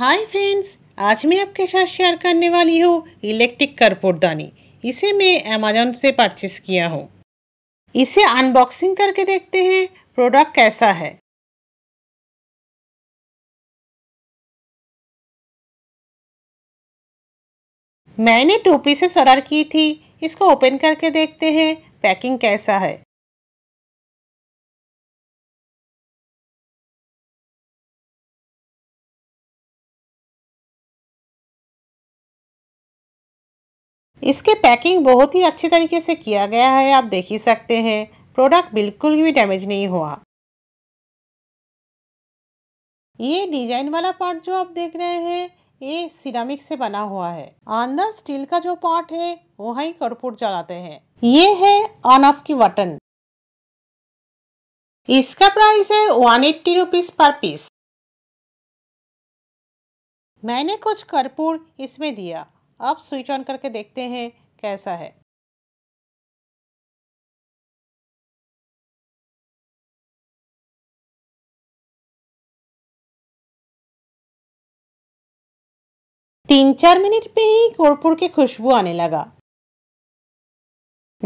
hi friends आज मैं आपके साथ शेयर करने वाली हूँ इलेक्ट्रिक कर्पूरदानी इसे मैं अमेजोन से परचेस किया हूँ इसे अनबॉक्सिंग करके देखते हैं प्रोडक्ट कैसा है मैंने टू पीसेस ऑर्डर की थी इसको ओपन करके देखते हैं पैकिंग कैसा है इसके पैकिंग बहुत ही अच्छे तरीके से किया गया है आप देख ही सकते हैं प्रोडक्ट बिल्कुल भी डैमेज नहीं हुआ ये डिजाइन वाला पार्ट जो आप देख रहे हैं ये सिरामिक से बना हुआ है अंदर स्टील का जो पार्ट है वो ही कर्पूर चलाते हैं ये है ऑन ऑफ की बटन इसका प्राइस है one eighty rupees per piece मैंने कुछ कर्पूर इसमें दिया आप स्विच ऑन करके देखते हैं कैसा है तीन चार मिनट पे ही कोरपुर की खुशबू आने लगा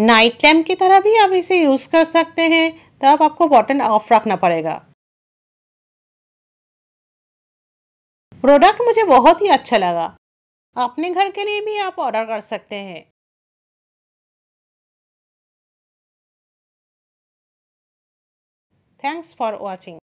नाइट लैम्प की तरह भी आप इसे यूज कर सकते हैं तब आपको बटन ऑफ रखना पड़ेगा प्रोडक्ट मुझे बहुत ही अच्छा लगा अपने घर के लिए भी आप ऑर्डर कर सकते हैं थैंक्स फॉर वॉचिंग